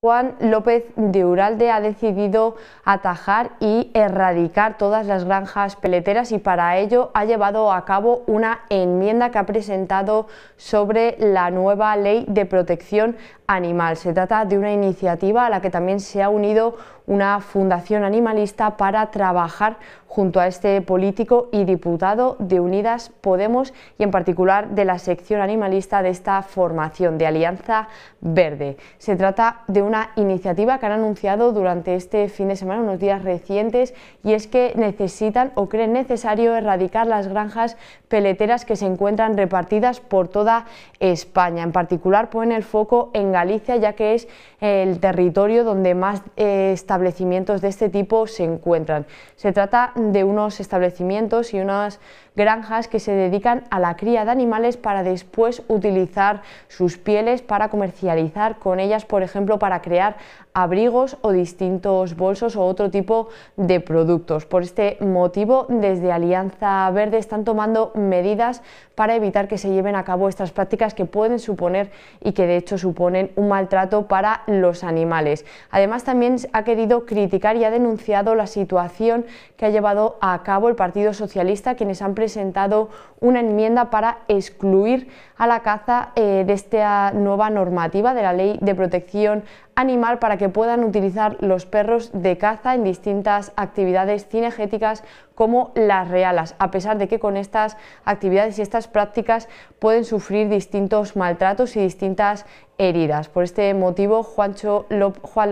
Juan López de Uralde ha decidido atajar y erradicar todas las granjas peleteras y para ello ha llevado a cabo una enmienda que ha presentado sobre la nueva ley de protección animal. Se trata de una iniciativa a la que también se ha unido una fundación animalista para trabajar junto a este político y diputado de Unidas Podemos y en particular de la sección animalista de esta formación de Alianza Verde. Se trata de una iniciativa que han anunciado durante este fin de semana, unos días recientes, y es que necesitan o creen necesario erradicar las granjas peleteras que se encuentran repartidas por toda España. En particular ponen el foco en Galicia, ya que es el territorio donde más eh, establecimientos de este tipo se encuentran. Se trata de unos establecimientos y unas granjas que se dedican a la cría de animales para después utilizar sus pieles para comercializar con ellas, por ejemplo, para crear abrigos o distintos bolsos o otro tipo de productos. Por este motivo, desde Alianza Verde están tomando medidas para evitar que se lleven a cabo estas prácticas que pueden suponer y que de hecho suponen un maltrato para los animales. Además, también ha querido criticar y ha denunciado la situación que ha llevado a cabo el Partido Socialista, quienes han presentado una enmienda para excluir a la caza eh, de esta nueva normativa de la Ley de Protección Animal para que puedan utilizar los perros de caza en distintas actividades cinegéticas como las realas, a pesar de que con estas actividades y estas prácticas pueden sufrir distintos maltratos y distintas heridas. Por este motivo, Juan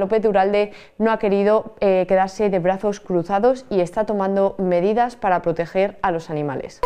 López Duralde no ha querido eh, quedarse de brazos cruzados y está tomando medidas para proteger a los animales.